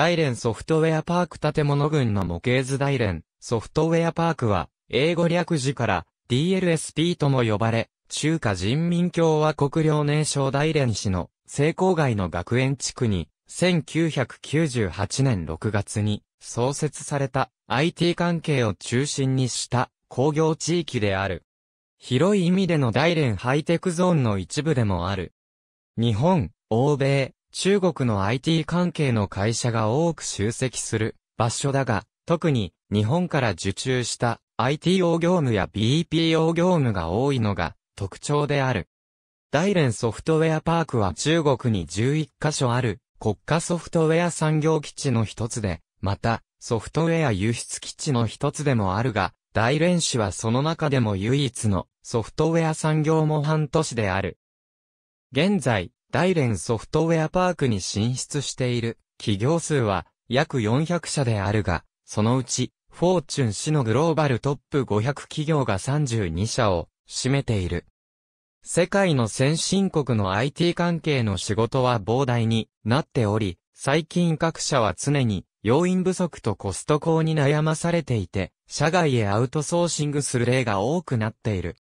大連ソフトウェアパーク建物群の模型図大連ソフトウェアパークは、英語略字から DLSP とも呼ばれ、中華人民共和国領年賞大連市の成功街の学園地区に、1998年6月に創設された IT 関係を中心にした工業地域である。広い意味での大連ハイテクゾーンの一部でもある。日本、欧米、中国の IT 関係の会社が多く集積する場所だが、特に日本から受注した ITO 業務や BPO 業務が多いのが特徴である。大連ソフトウェアパークは中国に11カ所ある国家ソフトウェア産業基地の一つで、またソフトウェア輸出基地の一つでもあるが、大連市はその中でも唯一のソフトウェア産業模範都市である。現在、大連ソフトウェアパークに進出している企業数は約400社であるが、そのうち、フォーチュン氏のグローバルトップ500企業が32社を占めている。世界の先進国の IT 関係の仕事は膨大になっており、最近各社は常に要因不足とコスト高に悩まされていて、社外へアウトソーシングする例が多くなっている。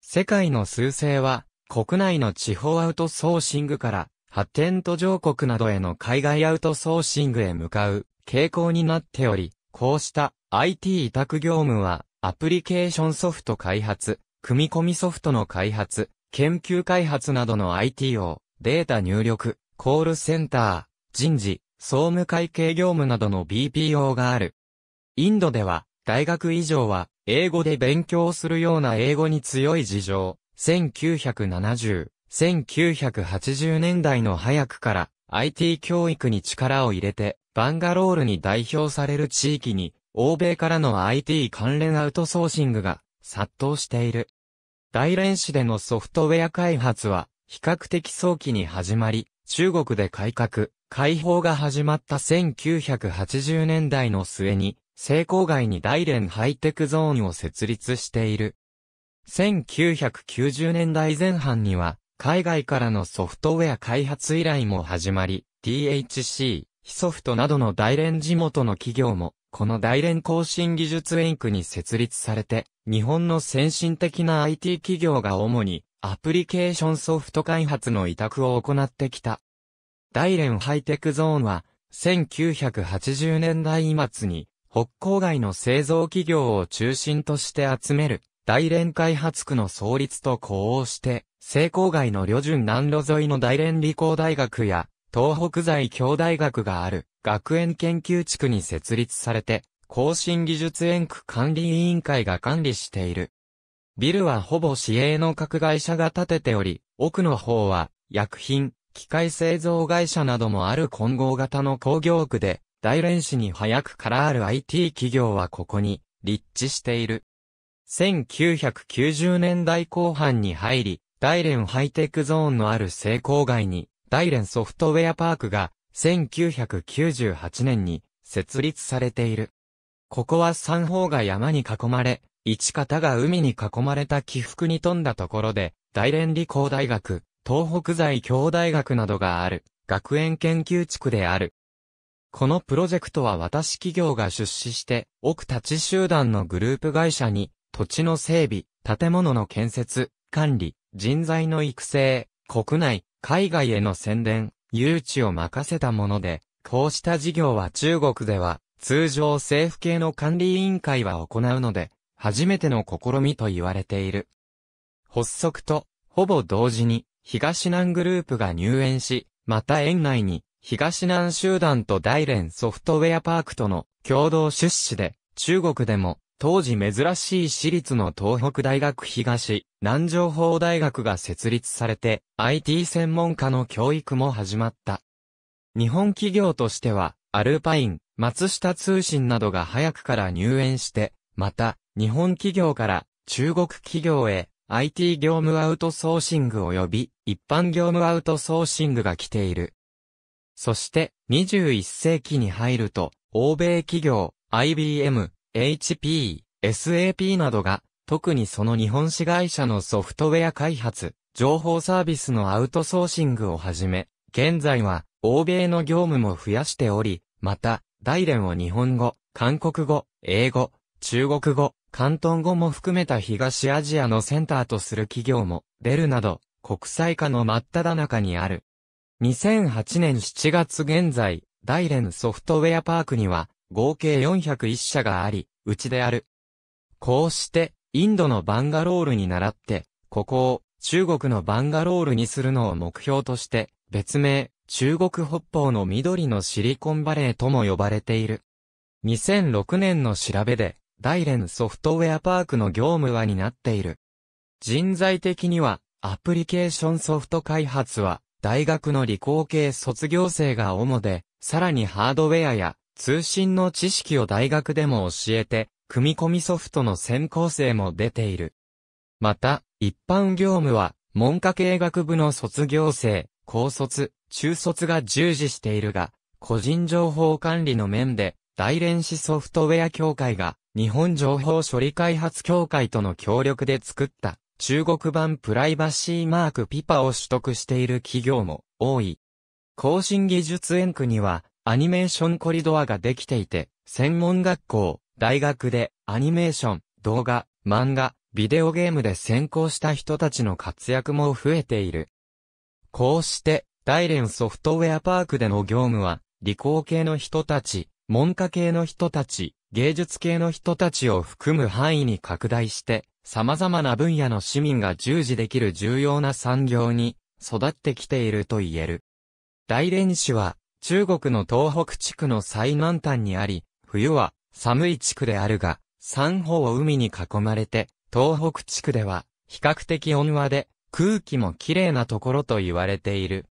世界の数勢は国内の地方アウトソーシングから発展途上国などへの海外アウトソーシングへ向かう傾向になっており、こうした IT 委託業務はアプリケーションソフト開発、組み込みソフトの開発、研究開発などの IT をデータ入力、コールセンター、人事、総務会計業務などの BPO がある。インドでは大学以上は英語で勉強するような英語に強い事情、1970、1980年代の早くから IT 教育に力を入れて、バンガロールに代表される地域に、欧米からの IT 関連アウトソーシングが殺到している。大連市でのソフトウェア開発は比較的早期に始まり、中国で改革、開放が始まった1980年代の末に、成功外に大連ハイテクゾーンを設立している。1990年代前半には、海外からのソフトウェア開発依頼も始まり、DHC、ヒソフトなどの大連地元の企業も、この大連更新技術ンクに設立されて、日本の先進的な IT 企業が主にアプリケーションソフト開発の委託を行ってきた。大連ハイテクゾーンは、1980年代末に、北郊外の製造企業を中心として集める大連開発区の創立と呼応して、成功街の旅順南路沿いの大連理工大学や、東北在京大学がある学園研究地区に設立されて、更新技術園区管理委員会が管理している。ビルはほぼ市営の各会社が建てており、奥の方は薬品、機械製造会社などもある混合型の工業区で、大連市に早くからある IT 企業はここに立地している。1990年代後半に入り、大連ハイテクゾーンのある成功街に、大連ソフトウェアパークが、1998年に設立されている。ここは三方が山に囲まれ、一方が海に囲まれた起伏に富んだところで、大連理工大学、東北財京大学などがある、学園研究地区である。このプロジェクトは私企業が出資して、奥立ち集団のグループ会社に土地の整備、建物の建設、管理、人材の育成、国内、海外への宣伝、誘致を任せたもので、こうした事業は中国では、通常政府系の管理委員会は行うので、初めての試みと言われている。発足と、ほぼ同時に、東南グループが入園し、また園内に、東南集団と大連ソフトウェアパークとの共同出資で、中国でも当時珍しい私立の東北大学東、南情報大学が設立されて、IT 専門家の教育も始まった。日本企業としては、アルパイン、松下通信などが早くから入園して、また、日本企業から中国企業へ IT 業務アウトソーシング及び一般業務アウトソーシングが来ている。そして、21世紀に入ると、欧米企業、IBM、HP、SAP などが、特にその日本市会社のソフトウェア開発、情報サービスのアウトソーシングをはじめ、現在は、欧米の業務も増やしており、また、大連を日本語、韓国語、英語、中国語、関東語も含めた東アジアのセンターとする企業も出るなど、国際化の真っ只中にある。2008年7月現在、大連ソフトウェアパークには、合計401社があり、うちである。こうして、インドのバンガロールに倣って、ここを中国のバンガロールにするのを目標として、別名、中国北方の緑のシリコンバレーとも呼ばれている。2006年の調べで、大連ソフトウェアパークの業務はになっている。人材的には、アプリケーションソフト開発は、大学の理工系卒業生が主で、さらにハードウェアや通信の知識を大学でも教えて、組み込みソフトの専攻生も出ている。また、一般業務は、文科系学部の卒業生、高卒、中卒が従事しているが、個人情報管理の面で、大連市ソフトウェア協会が、日本情報処理開発協会との協力で作った、中国版プライバシーマークピパを取得している企業も多い。更新技術園区には、アニメーションコリドアができていて、専門学校、大学でアニメーション、動画、漫画、ビデオゲームで先行した人たちの活躍も増えている。こうして、大連ソフトウェアパークでの業務は、理工系の人たち、文科系の人たち、芸術系の人たちを含む範囲に拡大して、様々な分野の市民が従事できる重要な産業に育ってきていると言える。大連市は中国の東北地区の最南端にあり、冬は寒い地区であるが、三方を海に囲まれて、東北地区では比較的温和で空気も綺麗なところと言われている。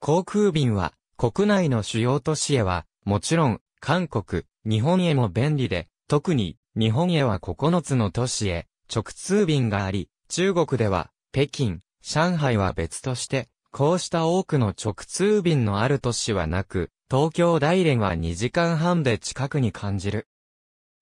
航空便は国内の主要都市へはもちろん韓国、日本へも便利で、特に日本へは9つの都市へ直通便があり、中国では北京、上海は別としてこうした多くの直通便のある都市はなく、東京大連は2時間半で近くに感じる。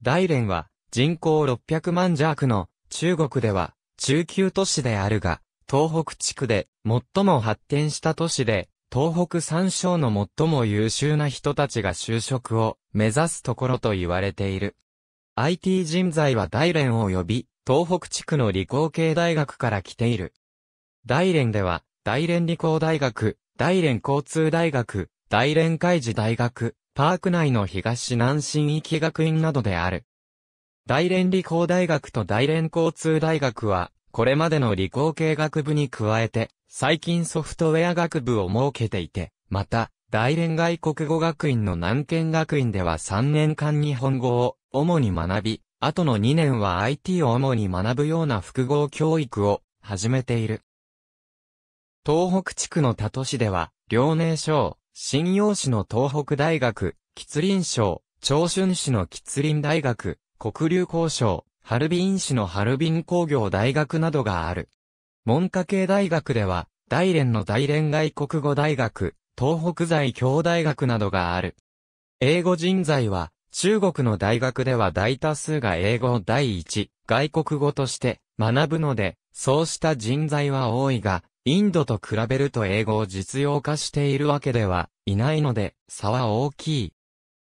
大連は人口600万弱の中国では中級都市であるが、東北地区で最も発展した都市で、東北三省の最も優秀な人たちが就職を目指すところと言われている。IT 人材は大連を呼び、東北地区の理工系大学から来ている。大連では大連理工大学、大連交通大学、大連海事大学、パーク内の東南新域学院などである。大連理工大学と大連交通大学は、これまでの理工系学部に加えて、最近ソフトウェア学部を設けていて、また、大連外国語学院の南県学院では3年間日本語を主に学び、後の2年は IT を主に学ぶような複合教育を始めている。東北地区の多都市では、遼寧省、新陽市の東北大学、吉林省、長春市の吉林大学、黒竜工省、ハルビン市のハルビン工業大学などがある。文科系大学では、大連の大連外国語大学、東北在京大学などがある。英語人材は、中国の大学では大多数が英語を第一、外国語として学ぶので、そうした人材は多いが、インドと比べると英語を実用化しているわけではいないので、差は大きい。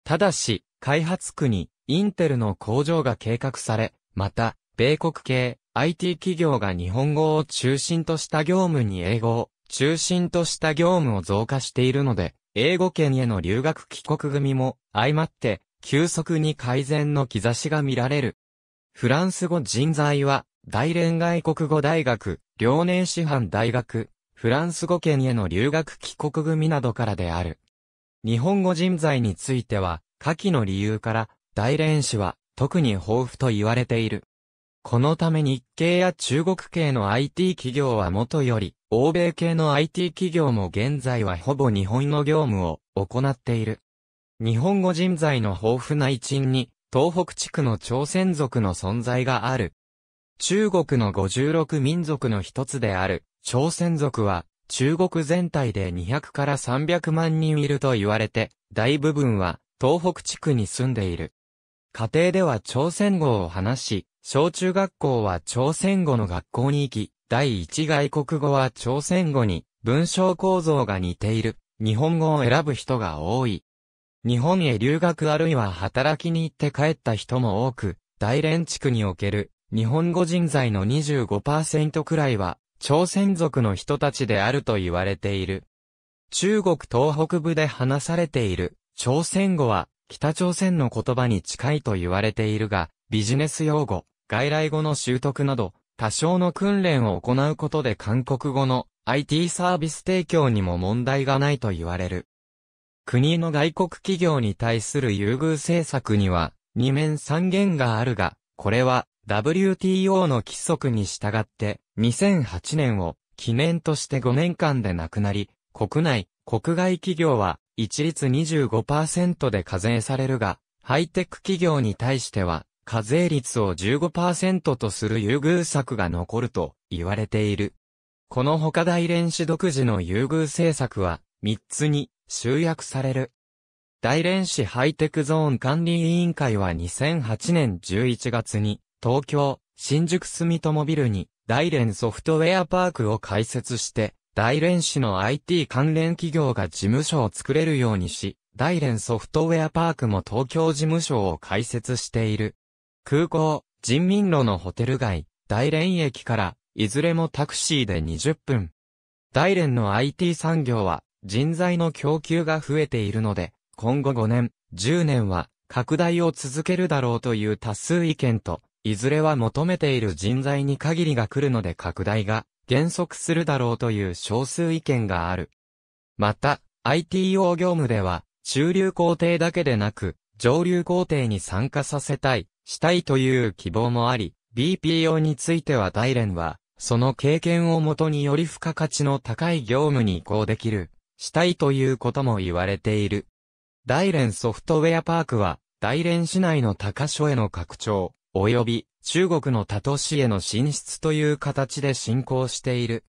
ただし、開発区にインテルの工場が計画され、また、米国系 IT 企業が日本語を中心とした業務に英語を中心とした業務を増加しているので、英語圏への留学帰国組も相まって急速に改善の兆しが見られる。フランス語人材は大連外国語大学、遼寧師範大学、フランス語圏への留学帰国組などからである。日本語人材については、下記の理由から、大連市は特に豊富と言われている。このため日系や中国系の IT 企業はもとより、欧米系の IT 企業も現在はほぼ日本の業務を行っている。日本語人材の豊富な一因に、東北地区の朝鮮族の存在がある中国の56民族の一つである、朝鮮族は、中国全体で200から300万人いると言われて、大部分は、東北地区に住んでいる。家庭では朝鮮語を話し、小中学校は朝鮮語の学校に行き、第一外国語は朝鮮語に、文章構造が似ている、日本語を選ぶ人が多い。日本へ留学あるいは働きに行って帰った人も多く、大連地区における日本語人材の25%くらいは、朝鮮族の人たちであると言われている。中国東北部で話されている、朝鮮語は、北朝鮮の言葉に近いと言われているが、ビジネス用語、外来語の習得など、多少の訓練を行うことで韓国語の IT サービス提供にも問題がないと言われる。国の外国企業に対する優遇政策には、二面三元があるが、これは WTO の規則に従って、2008年を記念として5年間でなくなり、国内、国外企業は一律25%で課税されるが、ハイテク企業に対しては、課税率を15%とする優遇策が残ると言われている。この他大連市独自の優遇政策は3つに集約される。大連市ハイテクゾーン管理委員会は2008年11月に東京、新宿住友ビルに、大連ソフトウェアパークを開設して、大連市の IT 関連企業が事務所を作れるようにし、大連ソフトウェアパークも東京事務所を開設している。空港、人民路のホテル街、大連駅から、いずれもタクシーで20分。大連の IT 産業は、人材の供給が増えているので、今後5年、10年は、拡大を続けるだろうという多数意見と、いずれは求めている人材に限りが来るので拡大が減速するだろうという少数意見がある。また、ITO 業務では、中流工程だけでなく、上流工程に参加させたい、したいという希望もあり、BPO については大連は、その経験をもとにより付加価値の高い業務に移行できる、したいということも言われている。大連ソフトウェアパークは、大連市内の高所への拡張、及び中国の他都市への進出という形で進行している。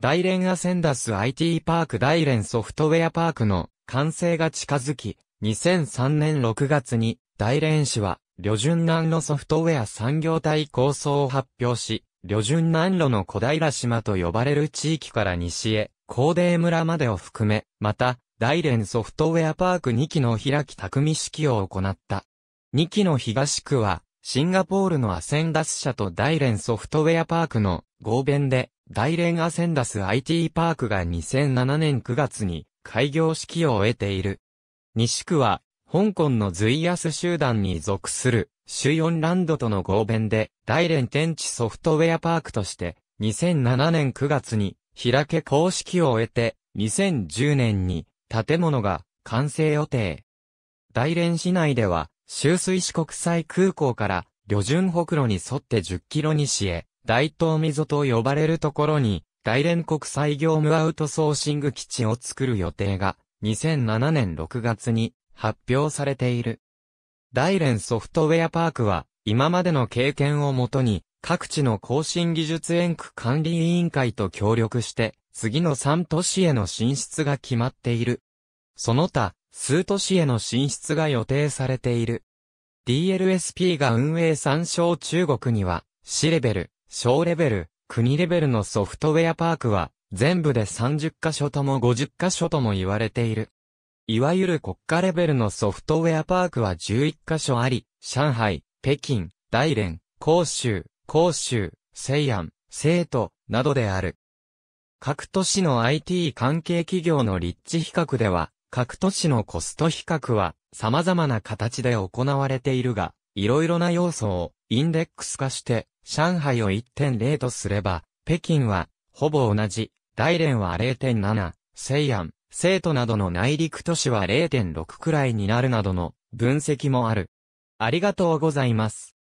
大連アセンダス IT パーク大連ソフトウェアパークの完成が近づき、2003年6月に大連市は、旅順南路ソフトウェア産業体構想を発表し、旅順南路の小平島と呼ばれる地域から西へ、高齢村までを含め、また、大連ソフトウェアパーク2期の開き匠式を行った。2期の東区は、シンガポールのアセンダス社と大連ソフトウェアパークの合弁で、大連アセンダス IT パークが2007年9月に開業式を終えている。西区は、香港のズイアス集団に属する、主ンランドとの合弁で、大連天地ソフトウェアパークとして、2007年9月に、開け公式を終えて、2010年に、建物が完成予定。大連市内では、周水市国際空港から、旅順北路に沿って10キロ西へ、大東溝と呼ばれるところに、大連国際業務アウトソーシング基地を作る予定が、2007年6月に発表されている。大連ソフトウェアパークは、今までの経験をもとに、各地の更新技術園区管理委員会と協力して、次の3都市への進出が決まっている。その他、数都市への進出が予定されている。DLSP が運営参照中国には、市レベル、小レベル、国レベルのソフトウェアパークは、全部で30カ所とも50カ所とも言われている。いわゆる国家レベルのソフトウェアパークは11カ所あり、上海、北京、大連、広州、広州、西安、成都、などである。各都市の IT 関係企業の立地比較では、各都市のコスト比較は様々な形で行われているが、いろいろな要素をインデックス化して、上海を1.0とすれば、北京はほぼ同じ、大連は0.7、西安、成都などの内陸都市は0.6くらいになるなどの分析もある。ありがとうございます。